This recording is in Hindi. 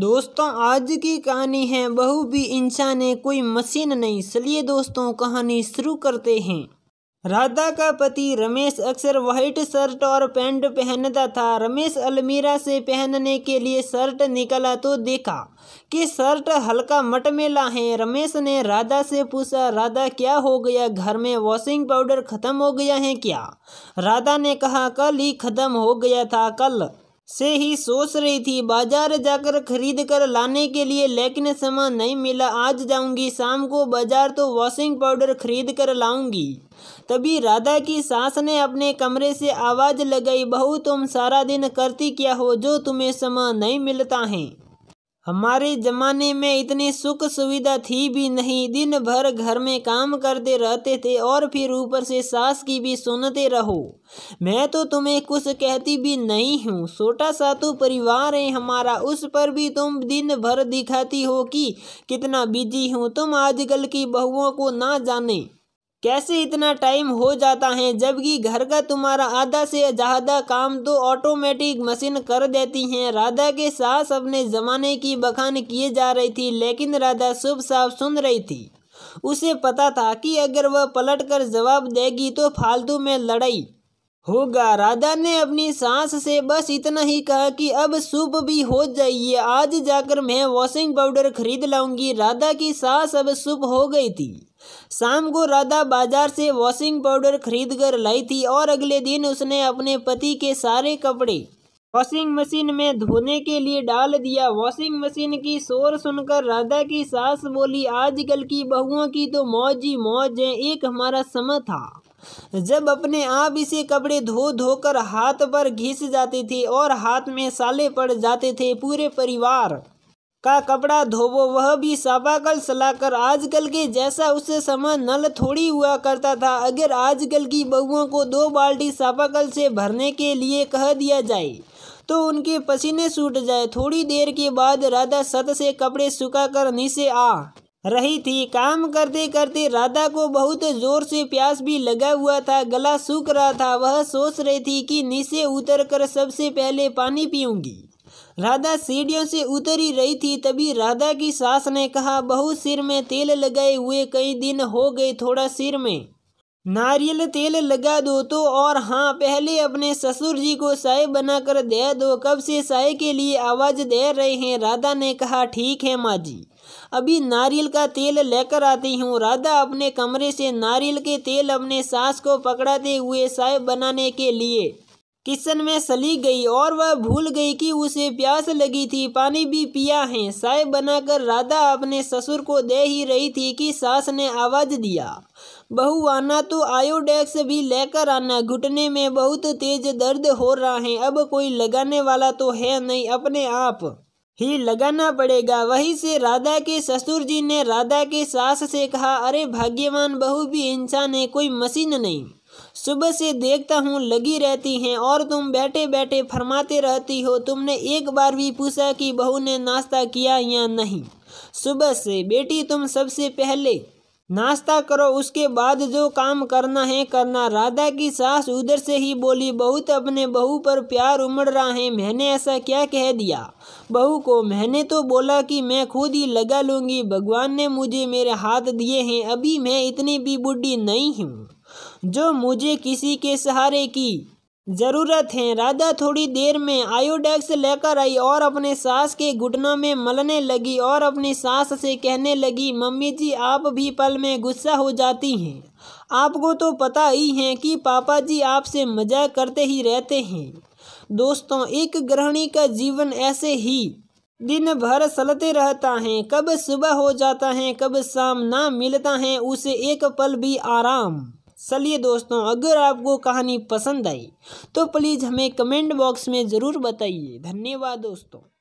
दोस्तों आज की कहानी है बहु भी इंसान है कोई मशीन नहीं चलिए दोस्तों कहानी शुरू करते हैं राधा का पति रमेश अक्सर व्हाइट शर्ट और पैंट पहनता था रमेश अलमीरा से पहनने के लिए शर्ट निकाला तो देखा कि शर्ट हल्का मटमेला है रमेश ने राधा से पूछा राधा क्या हो गया घर में वॉशिंग पाउडर ख़त्म हो गया है क्या राधा ने कहा कल ही ख़त्म हो गया था कल से ही सोच रही थी बाजार जाकर खरीद कर लाने के लिए लेकिन समय नहीं मिला आज जाऊंगी शाम को बाजार तो वॉशिंग पाउडर खरीद कर लाऊंगी तभी राधा की सास ने अपने कमरे से आवाज़ लगाई बहू तुम सारा दिन करती क्या हो जो तुम्हें समय नहीं मिलता है हमारे ज़माने में इतनी सुख सुविधा थी भी नहीं दिन भर घर में काम करते रहते थे और फिर ऊपर से सास की भी सुनते रहो मैं तो तुम्हें कुछ कहती भी नहीं हूँ छोटा सा तो परिवार है हमारा उस पर भी तुम दिन भर दिखाती हो कि कितना बिजी हूँ तुम आजकल की बहुओं को ना जाने कैसे इतना टाइम हो जाता है जबकि घर का तुम्हारा आधा से ज़्यादा काम तो ऑटोमेटिक मशीन कर देती हैं राधा के सास अपने ज़माने की बखान किए जा रही थी लेकिन राधा शुभ साफ सुन रही थी उसे पता था कि अगर वह पलटकर जवाब देगी तो फालतू में लड़ाई होगा राधा ने अपनी सांस से बस इतना ही कहा कि अब सूप भी हो जाइए आज जाकर मैं वॉशिंग पाउडर खरीद लाऊंगी राधा की सांस अब सूप हो गई थी शाम को राधा बाजार से वॉशिंग पाउडर खरीद कर लाई थी और अगले दिन उसने अपने पति के सारे कपड़े वॉशिंग मशीन में धोने के लिए डाल दिया वॉशिंग मशीन की शोर सुनकर राधा की सास बोली आजकल की बहुओं की तो मौज ही मौज है एक हमारा समय था जब अपने आप इसे कपड़े धो धोकर हाथ पर घिस जाते थे और हाथ में साले पड़ जाते थे पूरे परिवार का कपड़ा धोबो वह भी सापाकल सलाकर आजकल के जैसा उस समय नल थोड़ी हुआ करता था अगर आजकल की बहुओं को दो बाल्टी सापाकल से भरने के लिए कह दिया जाए तो उनके पसीने सूट जाए थोड़ी देर के बाद राधा सत से कपड़े सुखाकर नीचे आ रही थी काम करते करते राधा को बहुत जोर से प्यास भी लगा हुआ था गला सूख रहा था वह सोच रही थी कि नीचे उतर कर सबसे पहले पानी पीऊंगी राधा सीढ़ियों से उतर ही रही थी तभी राधा की सास ने कहा बहुत सिर में तेल लगाए हुए कई दिन हो गए थोड़ा सिर में नारियल तेल लगा दो तो और हाँ पहले अपने ससुर जी को साय बनाकर दे दो कब से साय के लिए आवाज़ दे रहे हैं राधा ने कहा ठीक है माँ जी अभी नारियल का तेल लेकर आती हूँ राधा अपने कमरे से नारियल के तेल अपने सास को पकड़ाते हुए साय बनाने के लिए किचन में सली गई और वह भूल गई कि उसे प्यास लगी थी पानी भी पिया है साय बनाकर राधा अपने ससुर को दे ही रही थी कि सास ने आवाज़ दिया आना तो आयोडेक्स भी लेकर आना घुटने में बहुत तेज दर्द हो रहा है अब कोई लगाने वाला तो है नहीं अपने आप ही लगाना पड़ेगा वहीं से राधा के ससुर जी ने राधा के सास से कहा अरे भाग्यवान बहू भी इंसान है कोई मशीन नहीं सुबह से देखता हूँ लगी रहती हैं और तुम बैठे बैठे फरमाते रहती हो तुमने एक बार भी पूछा कि बहू ने नाश्ता किया या नहीं सुबह से बेटी तुम सबसे पहले नाश्ता करो उसके बाद जो काम करना है करना राधा की सास उधर से ही बोली बहुत अपने बहू पर प्यार उमड़ रहा है मैंने ऐसा क्या कह दिया बहू को मैंने तो बोला कि मैं खुद ही लगा लूँगी भगवान ने मुझे मेरे हाथ दिए हैं अभी मैं इतनी भी बुढ़ी नहीं हूँ जो मुझे किसी के सहारे की जरूरत है राधा थोड़ी देर में आयोडेक्स लेकर आई और अपने सास के घुटनों में मलने लगी और अपनी सास से कहने लगी मम्मी जी आप भी पल में गुस्सा हो जाती हैं आपको तो पता ही है कि पापा जी आपसे मजाक करते ही रहते हैं दोस्तों एक ग्रहणी का जीवन ऐसे ही दिन भर सलते रहता है कब सुबह हो जाता है कब शाम ना मिलता है उसे एक पल भी आराम चलिए दोस्तों अगर आपको कहानी पसंद आई तो प्लीज़ हमें कमेंट बॉक्स में ज़रूर बताइए धन्यवाद दोस्तों